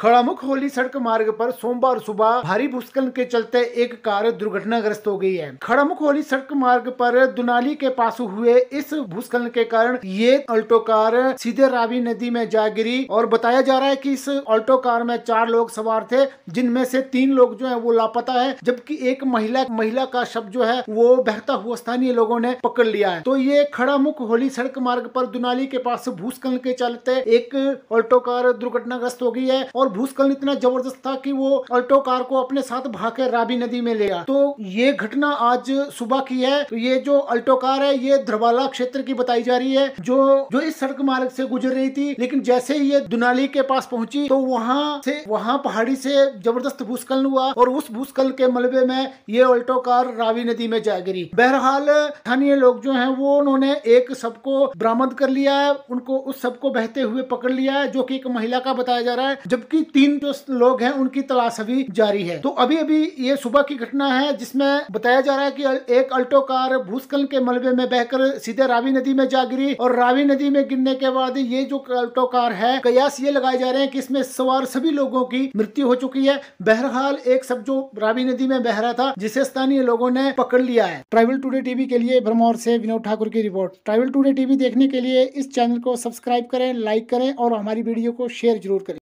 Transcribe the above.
खड़ामुख होली सड़क मार्ग पर सोमवार सुबह भारी भूस्खलन के चलते एक कार दुर्घटनाग्रस्त हो गई है खड़ामुख होली सड़क मार्ग पर दुनाली के पास हुए इस भूस्खलन के कारण ये अल्टो कार सीधे रावी नदी में जा गिरी और बताया जा रहा है कि इस अल्टो कार में चार लोग सवार थे जिनमें से तीन लोग जो है वो लापता है जबकि एक महिला महिला का शव जो है वो बहता हुआ स्थानीय लोगों ने पकड़ लिया है तो ये खड़ामुख होली सड़क मार्ग पर दुनाली के पास भूस्खलन के चलते एक अल्टो कार दुर्घटनाग्रस्त हो गई है और और भूस्खलन इतना जबरदस्त था कि वो अल्टो कार को अपने साथ भागे राबी नदी में ले गया तो ये घटना आज सुबह की है तो ये जो अल्टो कार है ये ध्रवाला क्षेत्र की बताई जा रही है जो जो इस सड़क मार्ग से गुजर रही थी लेकिन जैसे ही ये दुनाली के पास पहुंची तो वहां से वहां पहाड़ी से जबरदस्त भूस्खलन हुआ और उस भूस्खलन के मलबे में ये अल्टो कार रावी नदी में जा गिरी बहरहाल स्थानीय लोग जो है वो उन्होंने एक सबको बरामद कर लिया है उनको उस सबको बहते हुए पकड़ लिया है जो की एक महिला का बताया जा रहा है जबकि जबकि तीन जो लोग हैं उनकी तलाश अभी जारी है तो अभी अभी ये सुबह की घटना है जिसमें बताया जा रहा है कि एक अल्टो कार भूस्खलन के मलबे में बहकर सीधे रावी नदी में जा गिरी और रावी नदी में गिरने के बाद ये जो अल्टो कार है कयास ये लगाए जा रहे हैं कि इसमें सवार सभी लोगों की मृत्यु हो चुकी है बहरहाल एक सब जो रावी नदी में बह रहा था जिसे स्थानीय लोगों ने पकड़ लिया है ट्राइवल टूडे टीवी के लिए भरमौर से विनोद ठाकुर की रिपोर्ट ट्राइवल टूडे टीवी देखने के लिए इस चैनल को सब्सक्राइब करें लाइक करें और हमारी वीडियो को शेयर जरूर करें